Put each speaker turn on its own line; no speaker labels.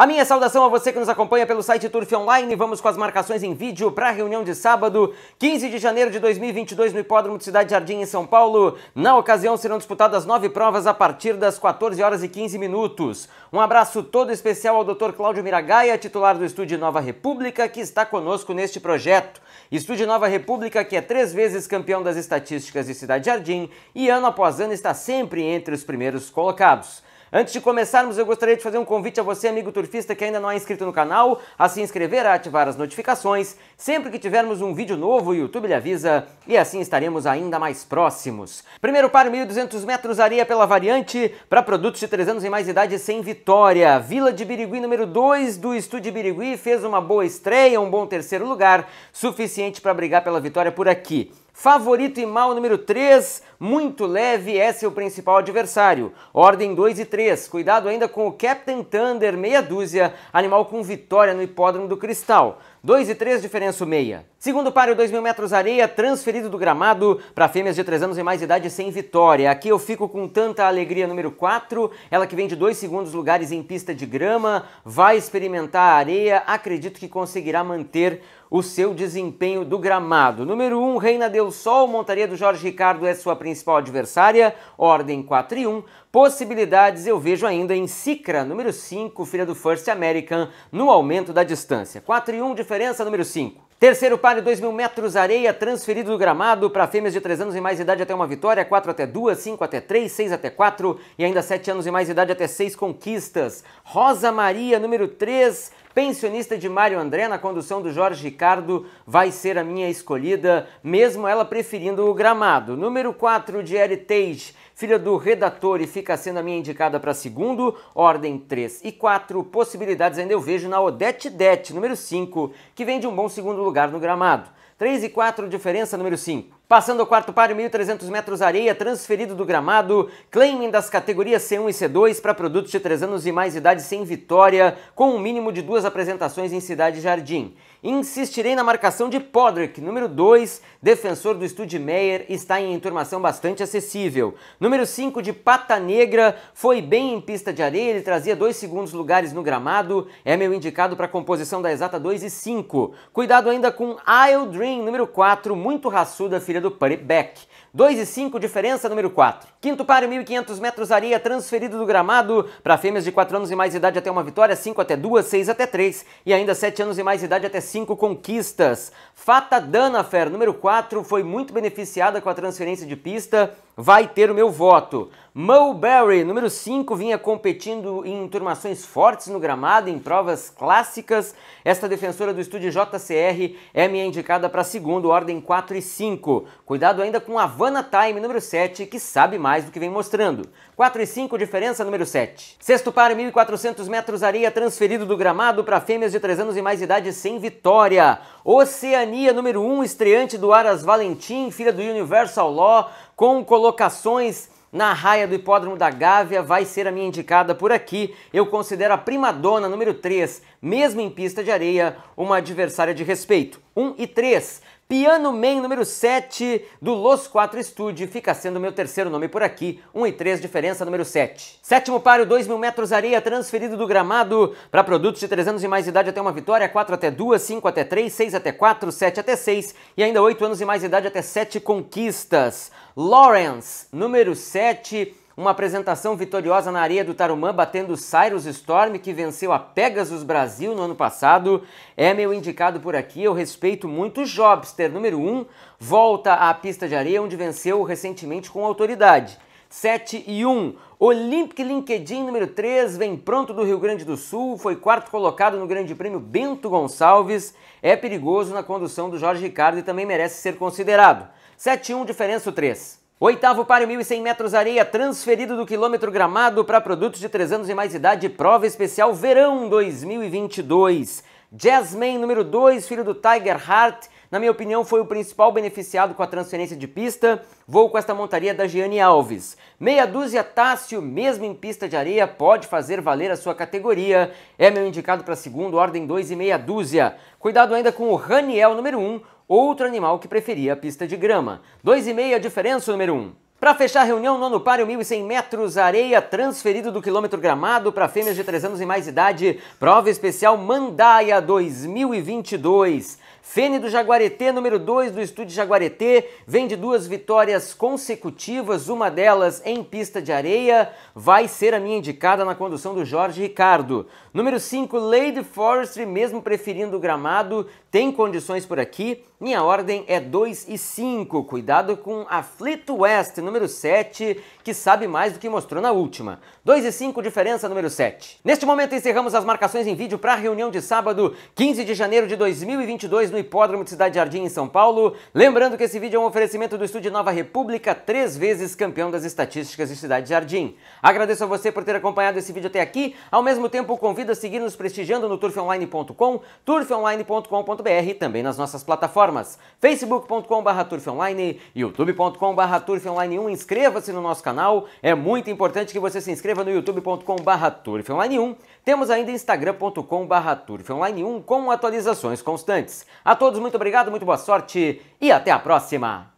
A minha saudação a você que nos acompanha pelo site Turf Online. Vamos com as marcações em vídeo para a reunião de sábado, 15 de janeiro de 2022, no Hipódromo de Cidade Jardim, em São Paulo. Na ocasião, serão disputadas nove provas a partir das 14 horas e 15 minutos. Um abraço todo especial ao Dr. Cláudio Miragaia, titular do Estúdio Nova República, que está conosco neste projeto. Estúdio Nova República, que é três vezes campeão das estatísticas de Cidade Jardim e ano após ano está sempre entre os primeiros colocados. Antes de começarmos, eu gostaria de fazer um convite a você, amigo turfista que ainda não é inscrito no canal, a se inscrever, a ativar as notificações. Sempre que tivermos um vídeo novo, o YouTube lhe avisa e assim estaremos ainda mais próximos. Primeiro par 1.200 metros areia pela variante para produtos de 3 anos e mais idade sem vitória. Vila de Birigui número 2 do Estúdio Birigui fez uma boa estreia, um bom terceiro lugar, suficiente para brigar pela vitória por aqui. Favorito e mal número 3, muito leve é seu principal adversário. Ordem 2 e 3, cuidado ainda com o Captain Thunder, meia dúzia, animal com vitória no hipódromo do Cristal. 2 e 3, diferença meia. Segundo páreo, 2 mil metros areia, transferido do gramado para fêmeas de 3 anos e mais idade sem vitória. Aqui eu fico com tanta alegria número 4, ela que vem de dois segundos lugares em pista de grama, vai experimentar a areia, acredito que conseguirá manter o seu desempenho do gramado. Número 1, um, Reina Del Sol, montaria do Jorge Ricardo é sua principal adversária, ordem 4 e 1. Possibilidades eu vejo ainda em Sicra, número 5, filha do First American, no aumento da distância. 4 e 1, diferença número 5. Terceiro par de 2 mil metros, areia, transferido do gramado para fêmeas de 3 anos e mais idade até uma vitória, 4 até 2, 5 até 3, 6 até 4 e ainda 7 anos e mais idade até 6 conquistas. Rosa Maria, número 3, pensionista de Mário André, na condução do Jorge Ricardo, vai ser a minha escolhida, mesmo ela preferindo o gramado. Número 4, de Teixe, filha do redator e fica sendo a minha indicada para segundo, ordem 3 e 4, possibilidades ainda eu vejo na Odete Det, número 5, que vem de um bom segundo lugar no gramado. 3 e 4, diferença número 5. Passando ao quarto páreo, 1.300 metros areia, transferido do gramado, claiming das categorias C1 e C2 para produtos de 3 anos e mais idade sem vitória, com um mínimo de duas apresentações em Cidade Jardim. Insistirei na marcação de Podrick, número 2, defensor do Estúdio Meyer, está em enturmação bastante acessível. Número 5 de Pata Negra, foi bem em pista de areia, ele trazia dois segundos lugares no gramado, é meu indicado para a composição da exata 2 e 5. Cuidado ainda com Isle Dream, número 4, muito raçuda, filha trilha do back. 2 e 5, diferença número 4. Quinto par, 1.500 metros areia transferido do gramado para fêmeas de 4 anos e mais idade até uma vitória, 5 até 2, 6 até 3 e ainda 7 anos e mais idade até 5 conquistas. Fata Danafer, número 4, foi muito beneficiada com a transferência de pista vai ter o meu voto. Mulberry, número 5, vinha competindo em turmações fortes no gramado, em provas clássicas. Esta defensora do estúdio JCR é minha indicada para segundo, ordem 4 e 5. Cuidado ainda com Havana Time, número 7, que sabe mais do que vem mostrando. 4 e 5, diferença número 7. Sexto par, 1.400 metros areia, transferido do gramado para fêmeas de 3 anos e mais idade sem vitória. Oceania, número 1, estreante do Aras Valentim, filha do Universal Law, com colocações na raia do hipódromo da Gávea vai ser a minha indicada por aqui. Eu considero a prima número 3, mesmo em pista de areia, uma adversária de respeito. 1 e 3 Piano Man número 7 do Los 4 Studio, fica sendo meu terceiro nome por aqui, 1 e 3 diferença número 7. Sétimo páreo, 2 mil metros areia transferido do gramado para produtos de 3 anos e mais idade até uma vitória, 4 até 2, 5 até 3, 6 até 4, 7 até 6 e ainda 8 anos e mais idade até 7 conquistas. Lawrence, número 7, uma apresentação vitoriosa na areia do Tarumã, batendo Cyrus Storm, que venceu a Pegasus Brasil no ano passado. É meu indicado por aqui, eu respeito muito. Jobster, número 1, um, volta à pista de areia, onde venceu recentemente com autoridade. 7 e 1. Olympic LinkedIn número 3 vem pronto do Rio Grande do Sul, foi quarto colocado no Grande Prêmio Bento Gonçalves, é perigoso na condução do Jorge Ricardo e também merece ser considerado. 7 e 1, diferença 3. Oitavo páreo 1.100 metros areia, transferido do quilômetro gramado para produtos de 3 anos e mais idade, prova especial verão 2022. Jasmine, número 2, filho do Tiger Hart, na minha opinião foi o principal beneficiado com a transferência de pista. Vou com esta montaria da Giane Alves. Meia dúzia Tássio mesmo em pista de areia, pode fazer valer a sua categoria. É meu indicado para segundo, ordem 2 e meia dúzia. Cuidado ainda com o Raniel, número 1, um, outro animal que preferia a pista de grama. 2,5 a diferença, número 1. Um. Para fechar a reunião, nono páreo, 1.100 metros, areia transferido do quilômetro gramado para fêmeas de 3 anos e mais idade, prova especial Mandaia 2022. Fene do Jaguareté, número 2 do estúdio Jaguareté, vem de duas vitórias consecutivas, uma delas em pista de areia, vai ser a minha indicada na condução do Jorge Ricardo. Número 5, Lady Forestry, mesmo preferindo o gramado, tem condições por aqui, minha ordem é 2 e 5. Cuidado com a Fleet West, número 7, que sabe mais do que mostrou na última. 2 e 5, diferença número 7. Neste momento encerramos as marcações em vídeo para a reunião de sábado, 15 de janeiro de 2022 no Hipódromo de Cidade Jardim, em São Paulo. Lembrando que esse vídeo é um oferecimento do Estúdio Nova República, três vezes campeão das estatísticas de Cidade Jardim. Agradeço a você por ter acompanhado esse vídeo até aqui. Ao mesmo tempo, convido a seguir nos prestigiando no turfonline.com, turfonline.com.br e também nas nossas plataformas facebook.com.br turfonline, youtube.com.br turfonline1. Inscreva-se no nosso canal, é muito importante que você se inscreva no youtube.com.br turfonline1. Temos ainda instagram.com.br turfonline1 com atualizações constantes. A todos, muito obrigado, muito boa sorte e até a próxima!